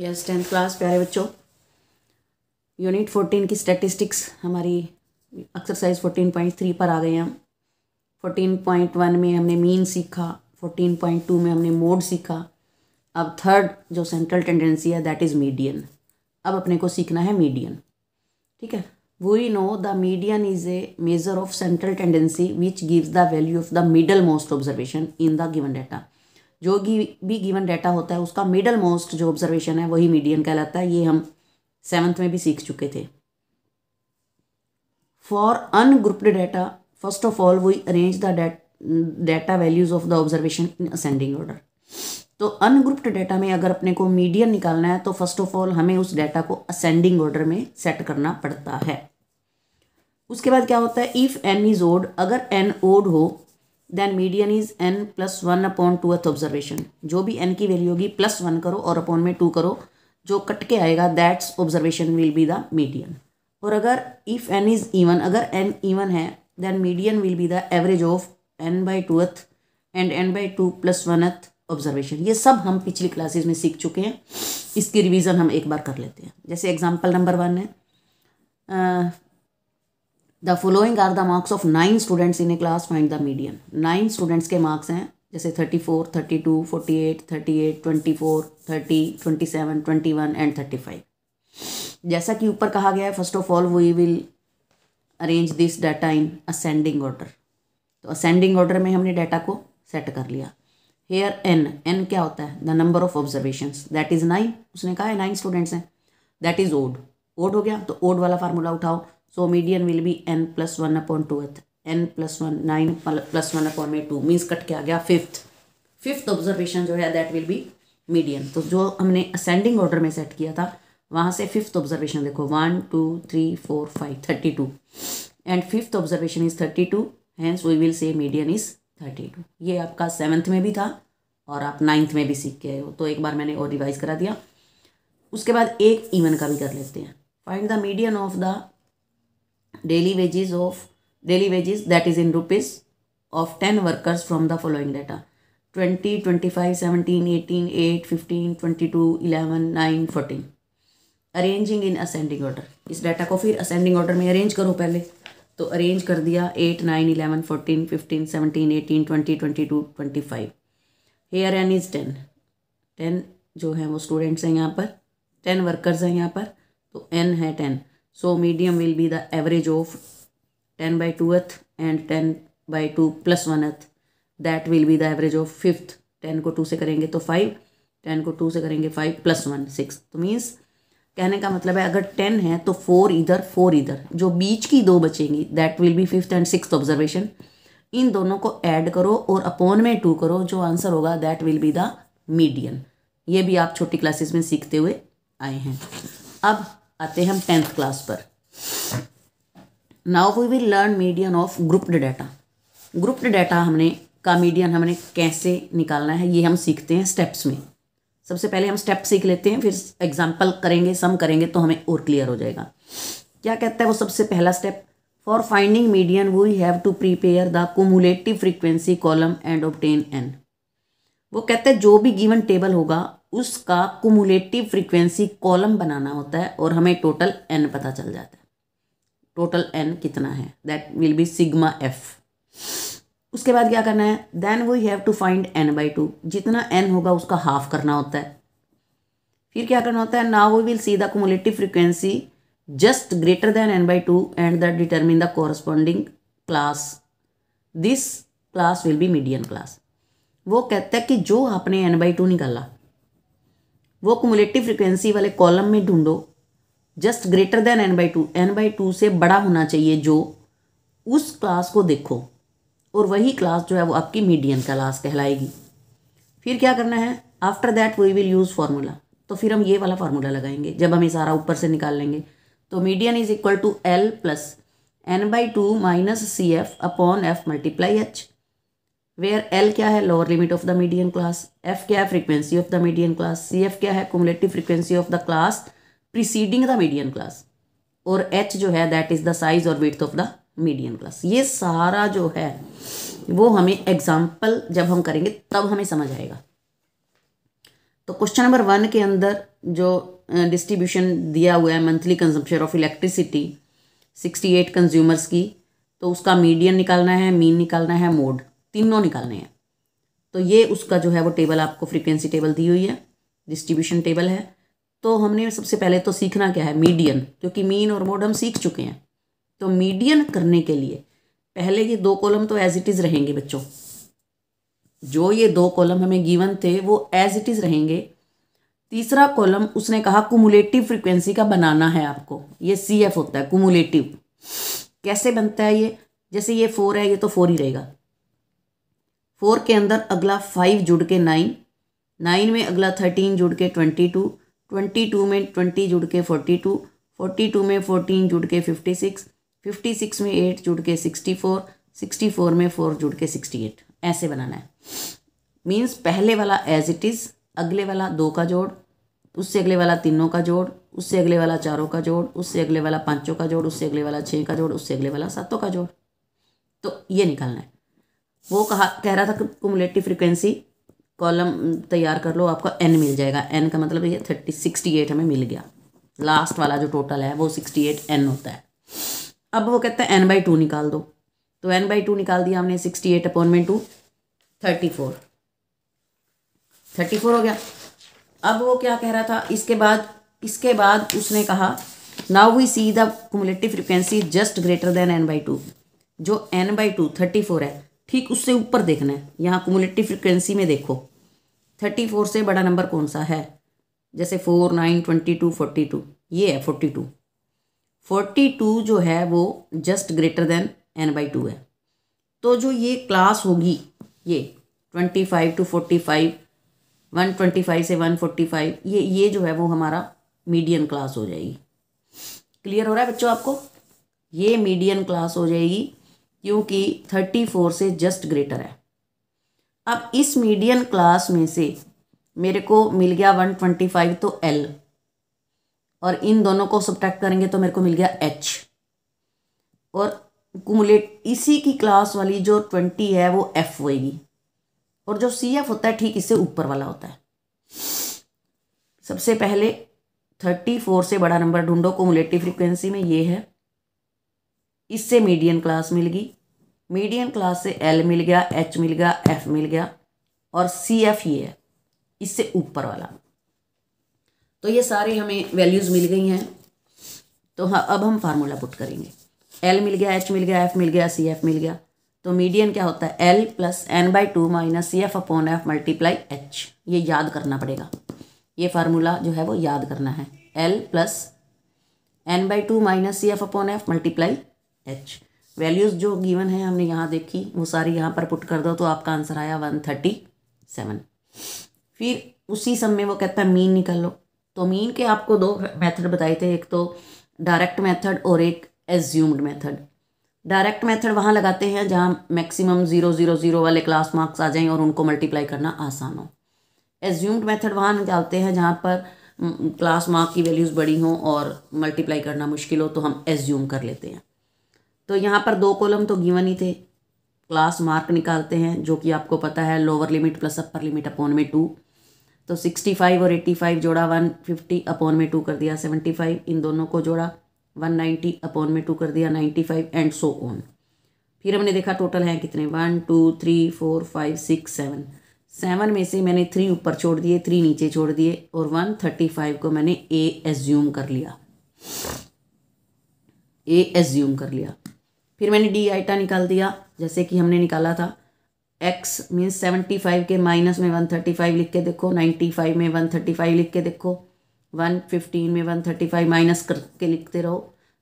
Yes tenth class प्यारे बच्चों unit fourteen की स्टैटिस्टिक्स हमारी एक्सरसाइज फोर्टीन पॉइंट थ्री पर आ गए हम फोर्टीन पॉइंट वन में हमने मीन सीखा फोर्टीन पॉइंट टू में हमने मोड सीखा अब थर्ड जो सेंट्रल टेंडेंसी है दैट इज़ मीडियन अब अपने को सीखना है मीडियन ठीक है we know the median is a measure of central tendency which gives the value of the middle most observation in the given data जो भी गिवन डाटा होता है उसका मिडल मोस्ट जो ऑब्जर्वेशन है वही मीडियन कहलाता है ये हम सेवन्थ में भी सीख चुके थे for ungrouped data first of all we arrange the data values of the observation in ascending order तो अनग्रुप्ड डाटा में अगर अपने को मीडियन निकालना है तो फर्स्ट ऑफ ऑल हमें उस डाटा को असेंडिंग ऑर्डर में सेट करना पड़ता है उसके बाद क्या होता है इफ़ एन इज ओड अगर एन ओड हो then median is n plus one upon two th observation जो भी एन की वैल्यू होगी प्लस वन करो और अपॉन में टू करो जो कट के आएगा that's observation will be the median और अगर इफ़ एन इज़ इवन अगर एन ईवन है then median will be the average of n by th and n by two plus th observation ये सब हम पिछली क्लासेज में सीख चुके हैं इसकी रिविज़न हम एक बार कर लेते हैं जैसे एग्जाम्पल नंबर वन है the following are the marks of nine students in a class find the medium nine students के मार्क्स हैं जैसे thirty four thirty to forty eight thirty eight twenty four thirty twenty seven twenty one and thirty five जैसा कि ऊपर कहा गया है first of all we will arrange this data in ascending order तो असेंडिंग ऑर्डर में हमने data को सेट कर लिया हेयर एन एन क्या होता है the number of observation that is nine उसने कहा है नाइन स्टूडेंट्स हैं दैट इज़ ओड ओड हो गया तो ओड वाला फार्मूला उठाओ So median will be n plus 1 upon 2th. n plus 1, 9 plus 1 upon में 2 means कट क्या गया फिफ्थ फिफ्थ ऑब्जर्वेशन जो है दैट विल बी मीडियन तो जो हमने असेंडिंग ऑर्डर में सेट किया था वहाँ से फिफ्थ ऑब्जर्वेशन देखो one two three four five thirty two and fifth observation is thirty two hence we will say median is thirty two ये आपका सेवन्थ में भी था और आप नाइन्थ में भी सीख के हो तो एक बार मैंने और रिवाइज करा दिया उसके बाद एक इवन का भी कर लेते हैं find the median of the daily of daily of that is in is of ten workers 10 the following the twenty twenty five seventeen eighteen eight fifteen twenty two eleven nine fourteen arranging in ascending order इस data को फिर ascending order में arrange करो पहले तो arrange कर दिया eight nine eleven fourteen fifteen seventeen eighteen twenty twenty two twenty five here n is ten ten जो है वो स्टूडेंट्स हैं यहाँ पर टेन वर्कर्स हैं यहाँ पर तो एन है ten so medium will be the average of ten by two by and ten by two plus one 1th. That will be the average of fifth ten को two से करेंगे तो five ten को two से करेंगे five plus one six तो means कहने का मतलब है अगर टेन है तो फोर इधर फोर इधर जो बीच की दो बचेंगी that will be fifth and six observation इन दोनों को ऐड करो और अपॉन में टू करो जो आंसर होगा that will be the median ये भी आप छोटी क्लासेस में सीखते हुए आए हैं अब आते हैं हम टेंथ क्लास पर now we will learn median of grouped data grouped data हमने का मीडियन हमने कैसे निकालना है ये हम सीखते हैं स्टेप्स में सबसे पहले हम स्टेप सीख लेते हैं फिर एग्जाम्पल करेंगे सम करेंगे तो हमें और क्लियर हो जाएगा क्या कहता है वो सबसे पहला step for finding median we have to prepare the cumulative frequency column and obtain n वो कहते हैं जो भी गिवन टेबल होगा उसका कुमुलेटिव फ्रीक्वेंसी कॉलम बनाना होता है और हमें टोटल एन पता चल जाता है टोटल एन कितना है that will be sigma f उसके बाद क्या करना है then we have to find n by two जितना एन होगा उसका हाफ करना होता है फिर क्या करना होता है ना we will see the cumulative frequency just greater than N by two and that determine the corresponding class this class will be median class वो कहता है कि जो आपने एन बाई टू निकाला वो कुमुलेटिव फ्रिक्वेंसी वाले कॉलम में ढूंढो just greater than N by two n by two से बड़ा होना चाहिए जो उस क्लास को देखो और वही क्लास जो है वो आपकी मीडियन क्लास कहलाएगी फिर क्या करना है after that we will use formula तो फिर हम ये वाला फार्मूला लगाएंगे जब हम ये सारा ऊपर से निकाल लेंगे तो median is equal to l plus N by two minus C F upon F multiply h where l क्या है lower limit of the medium class f क्या है frequency of the medium class c f क्या है cumulative frequency of the class preceding the medium class और h जो है that is the size और width of the medium class ये सारा जो है वो हमें एग्जाम्पल जब हम करेंगे तब हमें समझ आएगा तो क्वेश्चन नंबर वन के अंदर जो डिस्ट्रीब्यूशन दिया हुआ है monthly consumption of electricity sixty eight consumers की तो उसका मीडियम निकालना है मीन निकालना है मोड तीनों निकालने हैं तो ये उसका जो है वो टेबल आपको फ्रीक्वेंसी टेबल दी हुई है डिस्ट्रीब्यूशन टेबल है तो हमने सबसे पहले तो सीखना क्या है मीडियन क्योंकि मीन और मोड हम सीख चुके हैं तो मीडियन करने के लिए पहले ये दो कॉलम तो एज इट इज़ रहेंगे बच्चों जो ये दो कॉलम हमें गिवन थे वो एज इट इज़ रहेंगे तीसरा कॉलम उसने कहा कुमुलेटिव फ्रिक्वेंसी का बनाना है आपको ये सी एफ होता है कुमुलेटिव कैसे बनता है ये जैसे ये फोर है ये तो फोर ही रहेगा फोर के अंदर अगला फाइव जुड़ के नाइन नाइन में अगला थर्टीन जुड़ के ट्वेंटी टू ट्वेंटी टू में ट्वेंटी जुड़ के फोर्टी टू फोर्टी टू में फोर्टीन जुड़ के फिफ्टी सिक्स फिफ्टी सिक्स में एट जुड़ के सिक्सटी फोर सिक्सटी फोर में फोर जुड़ के सिक्सटी एट ऐसे बनाना है मीन्स पहले वाला एज इट इज़ अगले वाला दो का जोड़ उससे अगले वाला तीनों का जोड़ उससे अगले वाला चारों का जोड़ उससे अगले वाला पाँचों का जोड़ उससे अगले वाला छः का जोड़ उससे अगले वाला सातों का जोड़ तो ये निकालना है वो कहा कह रहा था कुमुलेटिव फ्रिक्वेंसी कॉलम तैयार कर लो आपका एन मिल जाएगा एन का मतलब ये थर्टी सिक्सटी एट हमें मिल गया लास्ट वाला जो टोटल है वो सिक्सटी एट एन होता है अब वो कहता है एन बाई टू निकाल दो तो एन बाई टू निकाल दिया हमने सिक्सटी एट अपॉन में two thirty four thirty four हो गया अब वो क्या कह रहा था इसके बाद इसके बाद उसने कहा now we see the cumulative frequency just greater than N by two जो n by two thirty four है ठीक उससे ऊपर देखना है यहाँ कम्युनिटी फ्रिक्वेंसी में देखो थर्टी फोर से बड़ा नंबर कौन सा है जैसे four nine twenty two forty two ये है फोर्टी टू फोर्टी टू जो है वो just greater than N by two है तो जो ये क्लास होगी ये twenty five to forty five one twenty five से वन फोर्टी फाइव ये ये जो है वो हमारा मीडियन क्लास हो जाएगी क्लियर हो रहा है बच्चों आपको ये मीडियन क्लास हो जाएगी क्योंकि थर्टी फोर से जस्ट ग्रेटर है अब इस मीडियन क्लास में से मेरे को मिल गया वन ट्वेंटी फाइव तो एल और इन दोनों को सब्ट्रैक्ट करेंगे तो मेरे को मिल गया एच और कुमुलेट इसी की क्लास वाली जो ट्वेंटी है वो एफ होएगी और जो सी एफ होता है ठीक इससे ऊपर वाला होता है सबसे पहले थर्टी फोर से बड़ा नंबर ढूंढो कुमुलेटिव फ्रीक्वेंसी में ये है इससे मीडियन क्लास मिल गई मीडियन क्लास से एल मिल गया एच मिल गया एफ मिल गया और सी एफ ये है इससे ऊपर वाला तो ये सारी हमें वैल्यूज़ मिल गई हैं तो हाँ अब हम फार्मूला पुट करेंगे एल मिल गया एच मिल गया एफ मिल गया सी एफ मिल गया तो मीडियन क्या होता है L plus N by two minus C F upon F multiply H ये याद करना पड़ेगा ये फार्मूला जो है वो याद करना है L plus N by two minus C F upon F multiply H values जो गिवन है हमने यहाँ देखी वो सारी यहाँ पर पुट कर दो तो आपका आंसर आया वन थर्टी सेवन फिर उसी समय वो कहता है मीन निकाल लो तो मीन के आपको दो मेथड बताए थे एक तो डायरेक्ट मेथड और एक एज्यूम्ड मेथड डायरेक्ट मेथड वहाँ लगाते हैं जहाँ मैक्सिमम ज़ीरो ज़ीरो ज़ीरो वाले क्लास मार्क्स आ जाएं और उनको मल्टीप्लाई करना आसान हो एज्यूम्ड मेथड वहाँ निकालते हैं जहाँ पर क्लास हम्म, मार्क की वैल्यूज़ बड़ी हों और मल्टीप्लाई करना मुश्किल हो तो हम एज्यूम कर लेते हैं तो यहाँ पर दो कॉलम तो गिवन ही थे क्लास मार्क निकालते हैं जो कि आपको पता है lower limit plus upper limit upon में टू तो सिक्सटी फाइव और एट्टी फाइव जोड़ा वन फिफ्टी अपॉन में टू कर दिया सेवेंटी फाइव इन दोनों को जोड़ा वन नाइन्टी अपॉन में टू कर दिया ninety five and so on फिर हमने देखा टोटल हैं कितने one two three four five six seven seven में से मैंने थ्री ऊपर छोड़ दिए थ्री नीचे छोड़ दिए और वन थर्टी फाइव को मैंने ए एज्यूम कर लिया ए एज्यूम कर लिया फिर मैंने डी आइटा निकाल दिया जैसे कि हमने निकाला था एक्स मीन्स सेवेंटी फाइव के माइनस में वन थर्टी फाइव लिख के देखो नाइन्टी फाइव में वन थर्टी फाइव लिख के देखो वन फिफ्टीन में वन थर्टी फाइव माइनस करके लिखते रहो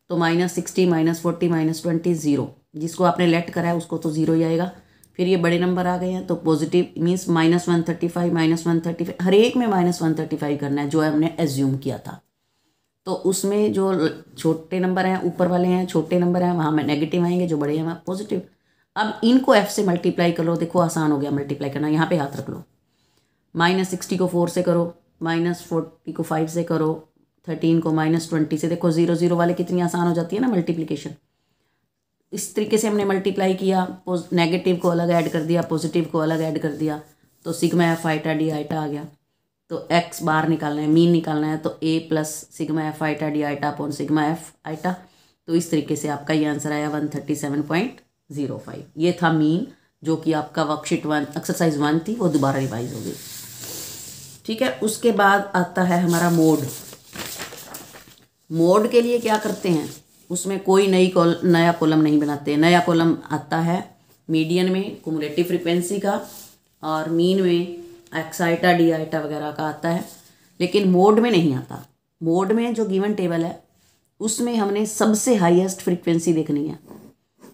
तो minus sixty minus forty minus twenty zero जिसको आपने लेट करा है उसको तो ज़ीरो ही आएगा फिर ये बड़े नंबर आ गए हैं तो positive means minus one thirty five minus one thirty five हर एक में माइनस वन थर्टी फाइव करना है जो हमने एज्यूम किया था तो उसमें जो छोटे नंबर हैं ऊपर वाले हैं छोटे नंबर हैं वहाँ में नेगेटिव आएंगे जो बड़े हैं वहाँ पॉजिटिव अब इनको एफ से मल्टीप्लाई करो देखो आसान हो गया मल्टीप्लाई करना यहाँ पे हाथ रख लो माइनस सिक्सटी को फोर से करो माइनस फोर्टी को फाइव से करो थर्टीन को माइनस ट्वेंटी से देखो जीरो जीरो वाले कितनी आसान हो जाती है ना मल्टीप्लीकेशन इस तरीके से हमने मल्टीप्लाई किया नेगेटिव को अलग ऐड कर दिया पॉजिटिव को अलग ऐड कर दिया तो sigma F eta D eta आ गया तो एक्स बाहर निकालना है मीन निकालना है तो A plus sigma F eta D eta upon sigma F eta तो इस तरीके से आपका ये आंसर आया one thirty seven point zero five ये था मीन जो कि आपका वर्कशीट वन एक्सरसाइज वन थी वो दोबारा रिवाइज हो गई ठीक है उसके बाद आता है हमारा मोड मोड के लिए क्या करते हैं उसमें कोई नई कॉल नया कॉलम नहीं बनाते नया कॉलम आता है मीडियन में कुमरेटिव फ्रिक्वेंसी का और मीन में एक्साइटा डी आइटा वगैरह का आता है लेकिन मोड में नहीं आता मोड में जो गिवन टेबल है उसमें हमने सबसे हाईएस्ट फ्रीक्वेंसी देखनी है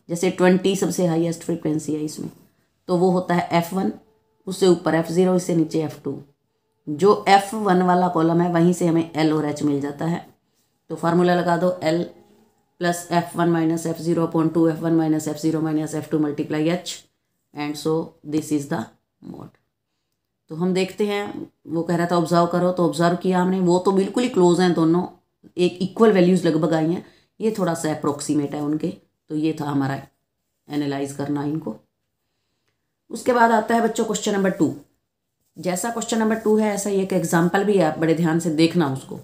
जैसे ट्वेंटी सबसे हाईएस्ट फ्रीक्वेंसी है इसमें तो वो होता है एफ़ वन उससे ऊपर एफ़ ज़ीरो इससे नीचे एफ़ टू जो एफ़ वन वाला कॉलम है वहीं से हमें एल और एच मिल जाता है तो फार्मूला लगा दो L plus F one minus F zero upon two F one minus F zero minus F two multiply H and so this is the mode तो हम देखते हैं वो कह रहा था ऑब्जर्व करो तो ऑब्जर्व किया हमने वो तो बिल्कुल ही क्लोज हैं दोनों एक इक्वल वैल्यूज़ लगभग आई हैं ये थोड़ा सा अप्रोक्सीमेट है उनके तो ये था हमारा एनालाइज करना इनको उसके बाद आता है बच्चों क्वेश्चन नंबर टू जैसा क्वेश्चन नंबर टू है ऐसा ही एक एग्जाम्पल भी है आप बड़े ध्यान से देखना उसको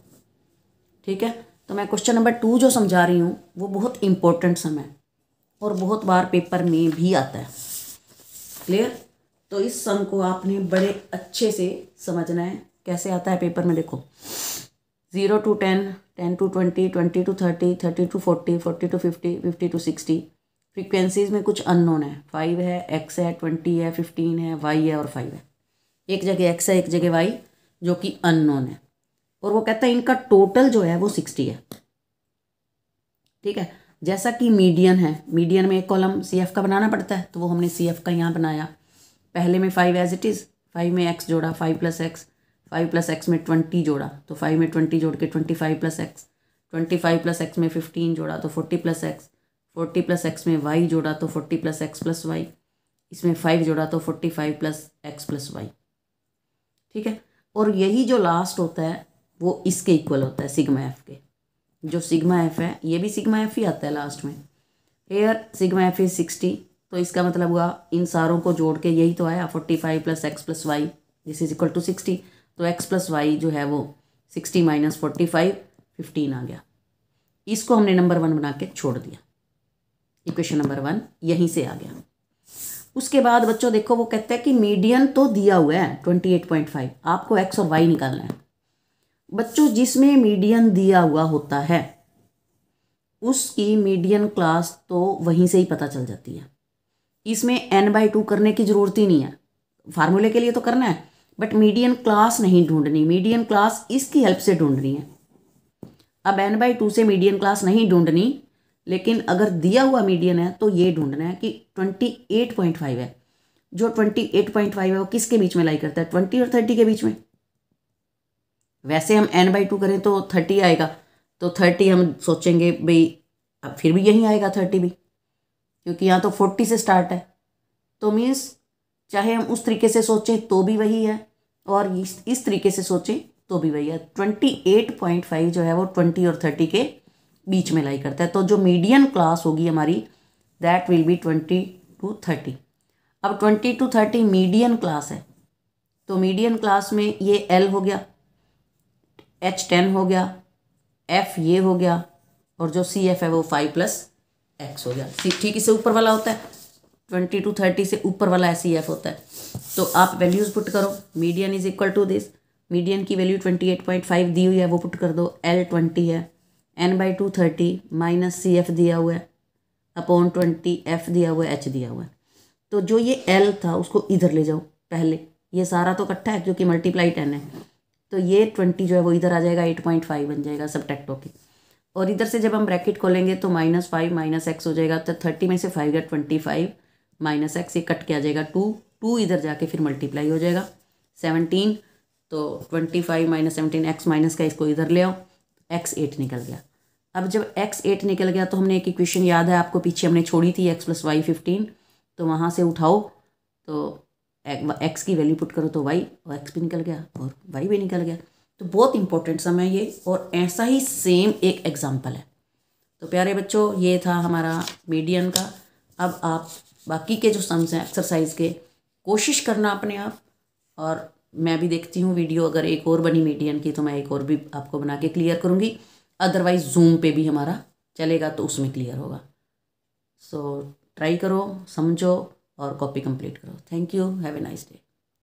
ठीक है तो मैं क्वेश्चन नंबर टू जो समझा रही हूँ वो बहुत इंपॉर्टेंट समय और बहुत बार पेपर में भी आता है क्लियर तो इस सम को आपने बड़े अच्छे से समझना है कैसे आता है पेपर में देखो zero to ten ten to twenty twenty to thirty thirty to forty forty to fifty fifty to sixty frequencies में कुछ अननोन है फाइव है एक्स है ट्वेंटी है फिफ्टीन है वाई है और फाइव है एक जगह एक्स है एक जगह वाई जो कि अननोन है और वो कहता है इनका टोटल जो है वो सिक्सटी है ठीक है जैसा कि मीडियन है मीडियन में एक कॉलम सी एफ का बनाना पड़ता है तो वो हमने सी एफ का यहाँ बनाया पहले में five as it is five में एक्स जोड़ा five plus X five plus X में ट्वेंटी जोड़ा तो फाइव में ट्वेंटी जोड़ के twenty five plus X twenty five plus X में फिफ्टीन जोड़ा तो forty plus X forty plus X में वाई जोड़ा तो forty plus X plus Y इसमें फाइव जोड़ा तो forty five plus X plus Y ठीक है और यही जो लास्ट होता है वो इसके इक्वल होता है सिग्मा एफ के जो सिग्मा एफ है ये भी सिग्मा एफ ही आता है लास्ट में here sigma F is sixty तो इसका मतलब हुआ इन सारों को जोड़ के यही तो आया forty five plus X plus Y this is equal to sixty तो एक्स प्लस वाई जो है वो sixty minus forty five fifteen आ गया इसको हमने नंबर वन बना के छोड़ दिया इक्वेशन नंबर वन यहीं से आ गया उसके बाद बच्चों देखो वो कहते हैं कि मीडियन तो दिया हुआ है ट्वेंटी एट पॉइंट फाइव आपको एक्स और वाई निकालना है बच्चों जिसमें मीडियन दिया हुआ होता है उसकी मीडियन क्लास तो वहीं से ही पता चल जाती है इसमें एन बाई टू करने की ज़रूरत ही नहीं है फार्मूले के लिए तो करना है बट मीडियन क्लास नहीं ढूंढनी मीडियन क्लास इसकी हेल्प से ढूंढनी है अब एन बाई टू से मीडियन क्लास नहीं ढूंढनी लेकिन अगर दिया हुआ मीडियन है तो ये ढूंढना है कि ट्वेंटी एट पॉइंट फाइव है जो ट्वेंटी एट पॉइंट फाइव है वो किसके बीच में लाई करता है ट्वेंटी और थर्टी के बीच में वैसे हम एन बाई टू करें तो थर्टी आएगा तो थर्टी हम सोचेंगे भाई अब फिर भी यही आएगा थर्टी भी क्योंकि यहाँ तो फोर्टी से स्टार्ट है तो मीन्स चाहे हम उस तरीके से सोचें तो भी वही है और इस इस तरीके से सोचें तो भी वही है ट्वेंटी एट पॉइंट फाइव जो है वो ट्वेंटी और थर्टी के बीच में लाई करता है तो जो मीडियम क्लास होगी हमारी that will be twenty to thirty अब twenty to thirty median class है तो मीडियन क्लास में ये एल हो गया एच टेन हो गया एफ़ ये हो गया और जो सी एफ़ है वो फाइव प्लस एक्स हो गया सी ठीक इससे ऊपर वाला होता है ट्वेंटी टू थर्टी से ऊपर वाला एस एफ होता है तो आप वैल्यूज़ पुट करो median is equal to this median की value twenty eight point five दी हुई है वो पुट कर दो एल ट्वेंटी है N by two thirty minus C F दिया हुआ है अपॉन ट्वेंटी एफ दिया हुआ है एच दिया हुआ है तो जो ये एल था उसको इधर ले जाओ पहले ये सारा तो इकट्ठा है क्योंकि मल्टीप्लाई टेन है तो ये ट्वेंटी जो है वो इधर आ जाएगा एट पॉइंट फाइव बन जाएगा सब टेक्टो की और इधर से जब हम ब्रैकेट खोलेंगे तो माइनस फाइव माइनस एक्स हो जाएगा तो थर्टी में से फाइव या ट्वेंटी फाइव माइनस एक्स ये कट के आ जाएगा टू टू इधर जाके फिर मल्टीप्लाई हो जाएगा सेवनटीन तो twenty five minus seventeen X minus का इसको इधर ले आओ एक्स एट निकल गया अब जब एक्स एट निकल गया तो हमने एक इक्वेशन याद है आपको पीछे हमने छोड़ी थी एक्स प्लस वाई फिफ्टीन तो वहाँ से उठाओ तो एक्स की वैल्यू पुट करो तो वाई और एक्स भी निकल गया और वाई भी निकल गया तो बहुत इंपॉर्टेंट समय ये और ऐसा ही सेम एक एग्ज़ाम्पल है तो प्यारे बच्चों ये था हमारा मीडियन का अब आप बाकी के जो सम्स हैं एक्सरसाइज के कोशिश करना अपने आप और मैं भी देखती हूँ वीडियो अगर एक और बनी मीडियन की तो मैं एक और भी आपको बना के क्लियर करूँगी अदरवाइज जूम पे भी हमारा चलेगा तो उसमें क्लियर होगा सो so, ट्राई करो समझो और कॉपी कंप्लीट करो thank you have a nice day